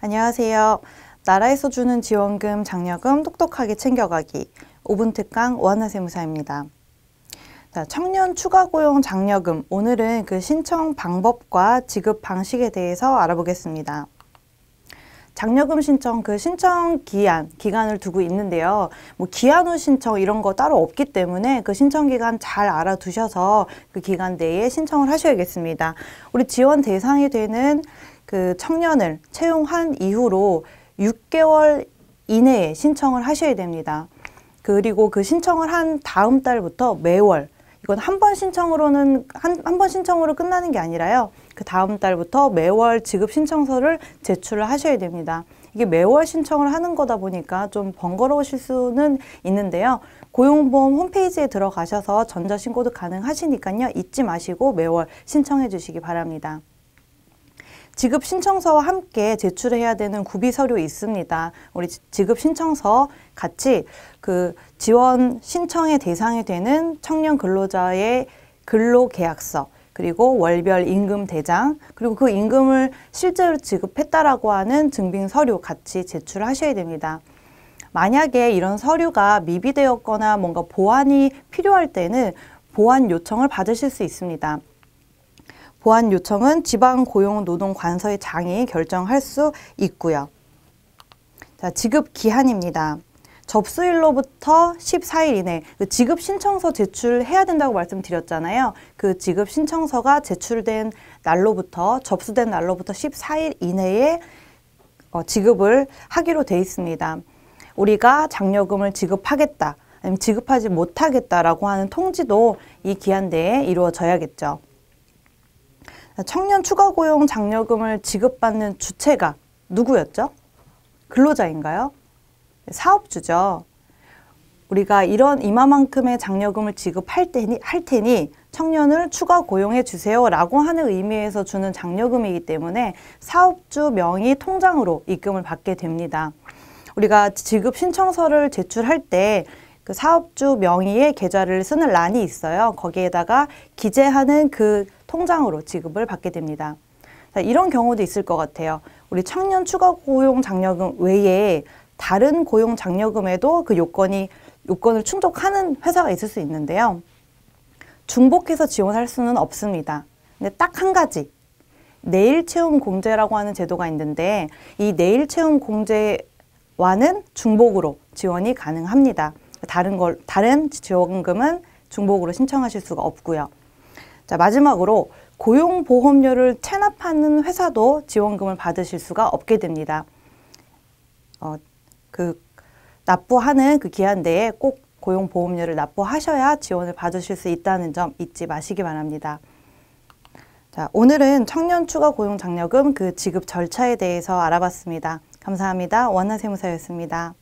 안녕하세요. 나라에서 주는 지원금, 장려금 똑똑하게 챙겨가기 5분 특강 원하 세무사입니다. 자, 청년 추가 고용 장려금 오늘은 그 신청 방법과 지급 방식에 대해서 알아보겠습니다. 장려금 신청 그 신청 기한 기간을 두고 있는데요. 뭐 기한 후 신청 이런 거 따로 없기 때문에 그 신청 기간 잘 알아두셔서 그 기간 내에 신청을 하셔야겠습니다. 우리 지원 대상이 되는 그 청년을 채용한 이후로 6개월 이내에 신청을 하셔야 됩니다. 그리고 그 신청을 한 다음 달부터 매월 이건 한 번 신청으로는 한 한 번 신청으로 끝나는 게 아니라요. 그 다음 달부터 매월 지급 신청서를 제출을 하셔야 됩니다. 이게 매월 신청을 하는 거다 보니까 좀 번거로우실 수는 있는데요. 고용보험 홈페이지에 들어가셔서 전자신고도 가능하시니까요. 잊지 마시고 매월 신청해 주시기 바랍니다. 지급 신청서와 함께 제출해야 되는 구비 서류 있습니다. 우리 지급 신청서 같이 그 지원 신청의 대상이 되는 청년 근로자의 근로계약서 그리고 월별 임금 대장, 그리고 그 임금을 실제로 지급했다라고 하는 증빙 서류 같이 제출하셔야 됩니다. 만약에 이런 서류가 미비되었거나 뭔가 보완이 필요할 때는 보완 요청을 받으실 수 있습니다. 보완 요청은 지방고용노동관서의 장이 결정할 수 있고요. 자, 지급 기한입니다. 접수일로부터 14일 이내 그 지급 신청서 제출해야 된다고 말씀드렸잖아요. 그 지급 신청서가 제출된 날로부터 접수된 날로부터 14일 이내에 어, 지급을 하기로 돼 있습니다. 우리가 장려금을 지급하겠다, 아니면 지급하지 못하겠다라고 하는 통지도 이 기한 내에 이루어져야겠죠. 청년 추가 고용 장려금을 지급받는 주체가 누구였죠? 근로자인가요? 사업주죠. 우리가 이런 이마만큼의 장려금을 지급할 테니, 할 테니 청년을 추가 고용해 주세요라고 하는 의미에서 주는 장려금이기 때문에 사업주 명의 통장으로 입금을 받게 됩니다. 우리가 지급 신청서를 제출할 때 그 사업주 명의의 계좌를 쓰는 란이 있어요. 거기에다가 기재하는 그 통장으로 지급을 받게 됩니다. 자, 이런 경우도 있을 것 같아요. 우리 청년 추가 고용 장려금 외에 다른 고용 장려금에도 그 요건이 요건을 충족하는 회사가 있을 수 있는데요. 중복해서 지원할 수는 없습니다. 근데 딱 한 가지 내일 채움 공제라고 하는 제도가 있는데 이 내일 채움 공제와는 중복으로 지원이 가능합니다. 다른 걸 다른 지원금은 중복으로 신청하실 수가 없고요. 자, 마지막으로 고용보험료를 체납하는 회사도 지원금을 받으실 수가 없게 됩니다. 어, 그 납부하는 그 기한내에 꼭 고용보험료를 납부하셔야 지원을 받으실 수 있다는 점 잊지 마시기 바랍니다. 자, 오늘은 청년 추가 고용 장려금 그 지급 절차에 대해서 알아봤습니다. 감사합니다. 원나 세무사였습니다.